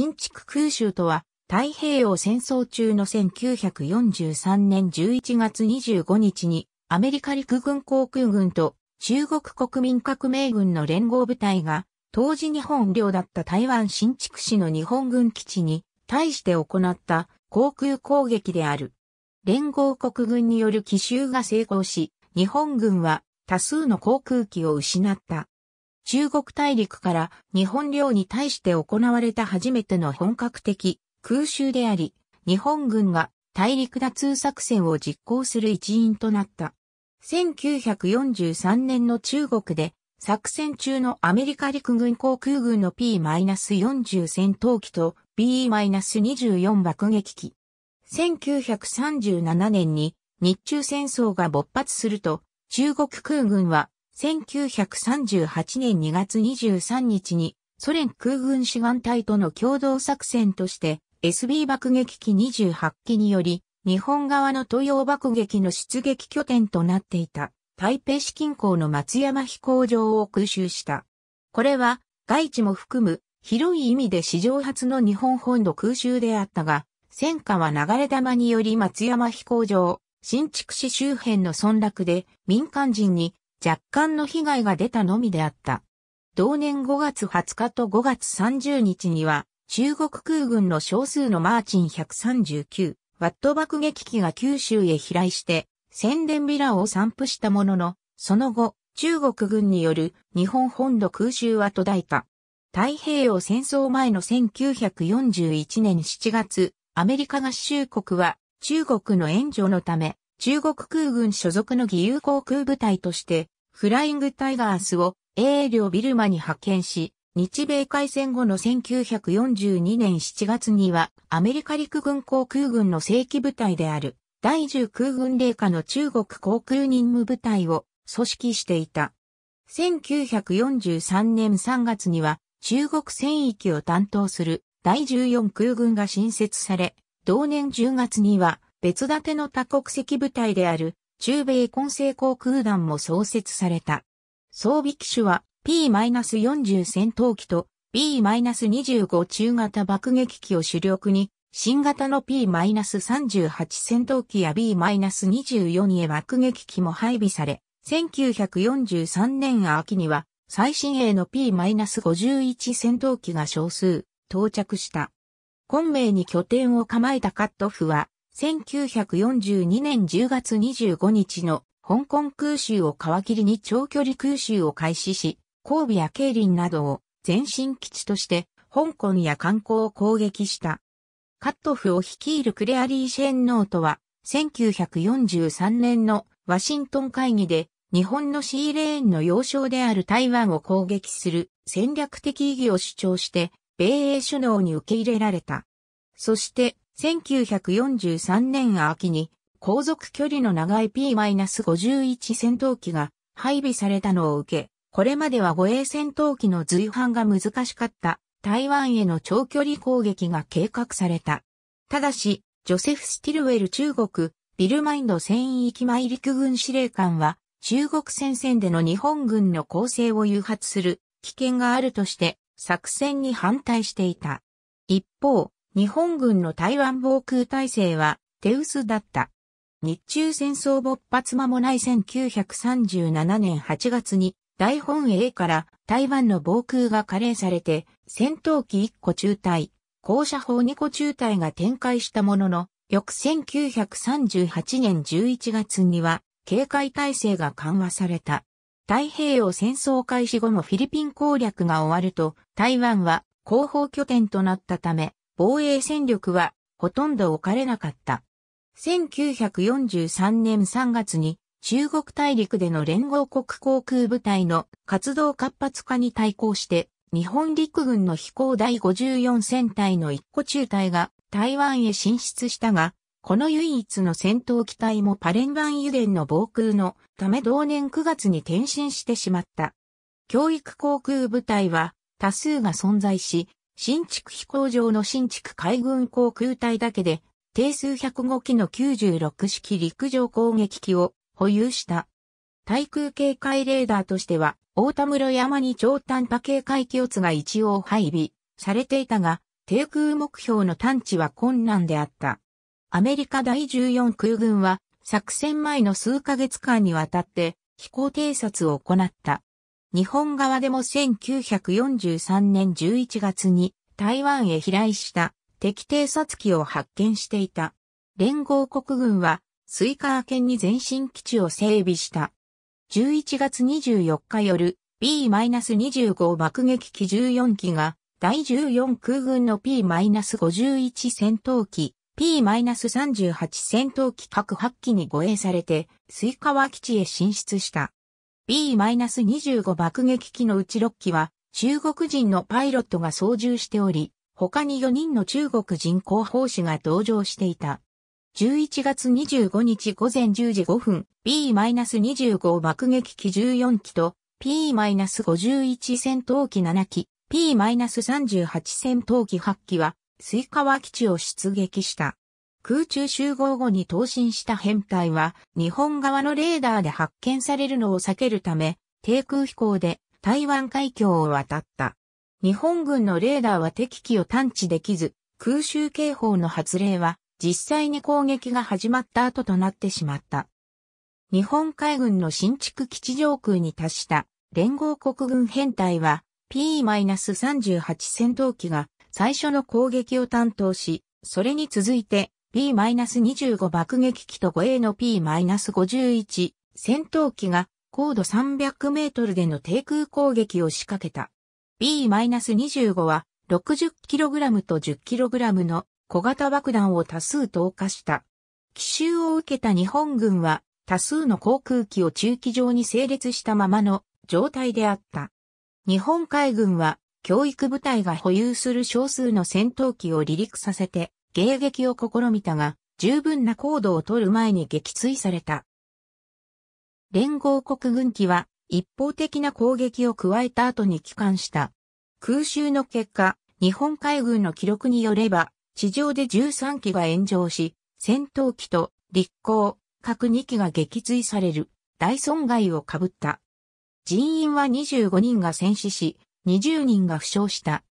新築空襲とは、太平洋戦争中の1943年11月25日に、アメリカ陸軍航空軍と中国国民革命軍の連合部隊が、当時日本領だった台湾新築市の日本軍基地に対して行った航空攻撃である。連合国軍による奇襲が成功し、日本軍は多数の航空機を失った。中国大陸から日本領に対して行われた初めての本格的空襲であり、日本軍が大陸打通作戦を実行する一員となった。1943年の中国で作戦中のアメリカ陸軍航空軍の P-40 戦闘機と B-24 爆撃機。1937年に日中戦争が勃発すると中国空軍は1938年2月23日にソ連空軍志願隊との共同作戦として SB 爆撃機28機により日本側の東洋爆撃の出撃拠点となっていた台北市近郊の松山飛行場を空襲した。これは外地も含む広い意味で史上初の日本本土空襲であったが、戦火は流れ玉により松山飛行場、新築市周辺の村落で民間人に若干の被害が出たのみであった。同年5月20日と5月30日には、中国空軍の少数のマーチン139、ワット爆撃機が九州へ飛来して、宣伝ビラを散布したものの、その後、中国軍による日本本土空襲は途絶えた。太平洋戦争前の1941年7月、アメリカ合衆国は中国の援助のため中国空軍所属の義勇航空部隊として、フライングタイガースを英領ビルマに派遣し、日米開戦後の1942年7月には、アメリカ陸軍航空軍の正規部隊である、第10空軍霊下の中国航空任務部隊を組織していた。1943年3月には、中国戦域を担当する第14空軍が新設され、同年10月には、別立ての多国籍部隊である中米混成航空団も創設された。装備機種は P-40 戦闘機と B-25 中型爆撃機を主力に、新型の P-38 戦闘機や B-24 へ爆撃機も配備され、1943年秋には最新鋭の P-51 戦闘機が少数到着した。昆明に拠点を構えたカットフは1942年10月25日の香港空襲を皮切りに長距離空襲を開始し、神戸や慶林などを前進基地として香港や観光を攻撃した。カットフを率いるクレアリー・シェンノートは、1943年のワシントン会議で日本のシーレーンの要衝である台湾を攻撃する戦略的意義を主張して、米英首脳に受け入れられた。そして、1943年秋に航続距離の長い P-51 戦闘機が配備されたのを受け、これまでは護衛戦闘機の随伴が難しかった台湾への長距離攻撃が計画された。ただし、ジョセフ・スティルウェル中国、ビルマインド戦域前陸軍司令官は、中国戦線での日本軍の攻勢を誘発する危険があるとして、作戦に反対していた。一方、日本軍の台湾防空体制は手薄だった。日中戦争勃発間もない1937年8月に大本営から台湾の防空が加齢されて戦闘機1個中隊、高射砲2個中隊が展開したものの、翌1938年11月には警戒体制が緩和された。太平洋戦争開始後もフィリピン攻略が終わると、台湾は後方拠点となったため、防衛戦力はほとんど置かれなかった。1943年3月に中国大陸での連合国航空部隊の活動活発化に対抗して日本陸軍の飛行第54戦隊の一個中隊が台湾へ進出したが、この唯一の戦闘機体もパレンン油田の防空のため同年9月に転身してしまった。教育航空部隊は多数が存在し、新築飛行場の新築海軍航空隊だけで、定数105機の96式陸上攻撃機を保有した。対空警戒レーダーとしては、大田室山に超短波警戒機圧が一応配備されていたが、低空目標の探知は困難であった。アメリカ第14空軍は、作戦前の数ヶ月間にわたって飛行偵察を行った。日本側でも1943年11月に台湾へ飛来した敵偵察機を発見していた。連合国軍はスイカー県に前進基地を整備した。11月24日夜、B-25 爆撃機14機が第14空軍の P-51 戦闘機、P-38 戦闘機各8機に護衛されて、スイカワ基地へ進出した。B-25 爆撃機のうち6機は中国人のパイロットが操縦しており、他に4人の中国人広報士が同乗していた。11月25日午前10時5分、B-25 爆撃機14機と P-51 戦闘機7機、P-38 戦闘機8機は、スイカワ基地を出撃した。空中集合後に投進した編隊は、日本側のレーダーで発見されるのを避けるため、低空飛行で台湾海峡を渡った。日本軍のレーダーは敵機を探知できず、空襲警報の発令は実際に攻撃が始まった後となってしまった。日本海軍の新築基地上空に達した連合国軍編隊は P-38 戦闘機が最初の攻撃を担当し、それに続いて P-25 爆撃機と 5A の P-51 戦闘機が高度300メートルでの低空攻撃を仕掛けた。B-25 は 60kg と 10kg の小型爆弾を多数投下した。奇襲を受けた日本軍は多数の航空機を中期上に整列したままの状態であった。日本海軍は教育部隊が保有する少数の戦闘機を離陸させて迎撃を試みたが、十分な高度を取る前に撃墜された。連合国軍機は一方的な攻撃を加えた後に帰還した。空襲の結果、日本海軍の記録によれば、地上で13機が炎上し、戦闘機と立航、各2機が撃墜される大損害を被った。人員は25人が戦死し、20人が負傷した。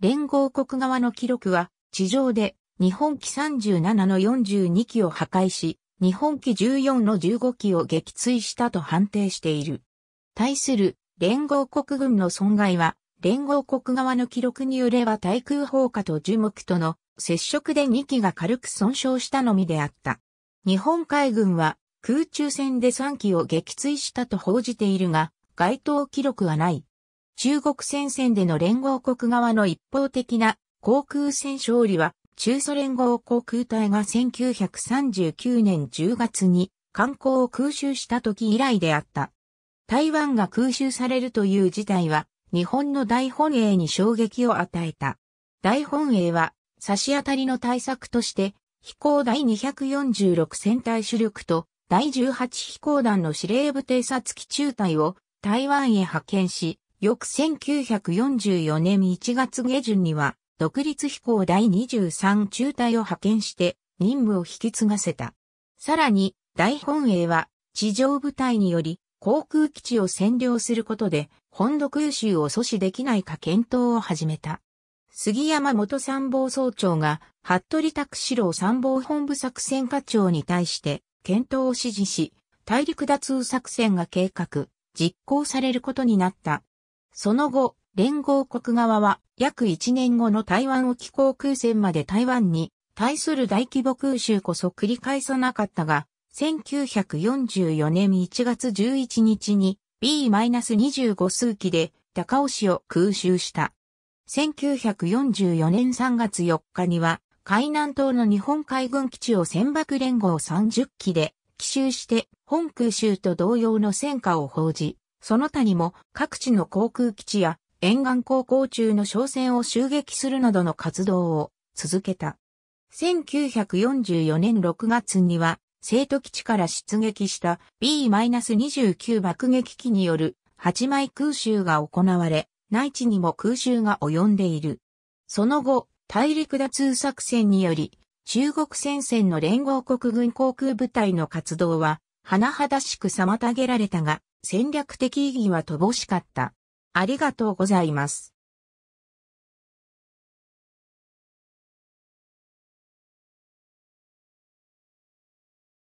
連合国側の記録は、地上で日本機37の42機を破壊し、日本機14の15機を撃墜したと判定している。対する連合国軍の損害は、連合国側の記録によれば対空砲火と樹木との接触で2機が軽く損傷したのみであった。日本海軍は空中戦で3機を撃墜したと報じているが、該当記録はない。中国戦線での連合国側の一方的な航空戦勝利は中ソ連合航空隊が1939年10月に観光を空襲した時以来であった。台湾が空襲されるという事態は、日本の大本営に衝撃を与えた。大本営は、差し当たりの対策として、飛行第246戦隊主力と第18飛行団の司令部偵察機中隊を台湾へ派遣し、翌1944年1月下旬には独立飛行第23中隊を派遣して任務を引き継がせた。さらに、大本営は地上部隊により航空基地を占領することで本土空襲を阻止できないか検討を始めた。杉山元参謀総長が、服部拓志郎参謀本部作戦課長に対して、検討を指示し、大陸脱作戦が計画、実行されることになった。その後、連合国側は約1年後の台湾沖航空戦まで台湾に対する大規模空襲こそ繰り返さなかったが、1944年1月11日に B-25 数機で高尾市を空襲した。1944年3月4日には海南島の日本海軍基地を船舶連合30機で奇襲して本空襲と同様の戦果を報じ、その他にも各地の航空基地や沿岸航行中の商船を襲撃するなどの活動を続けた。1944年6月には、生徒基地から出撃した B-29 爆撃機による8枚空襲が行われ、内地にも空襲が及んでいる。その後、大陸打通作戦により、中国戦線の連合国軍航空部隊の活動は、甚だしく妨げられたが、戦略的意義は乏しかった。ありがとうございます。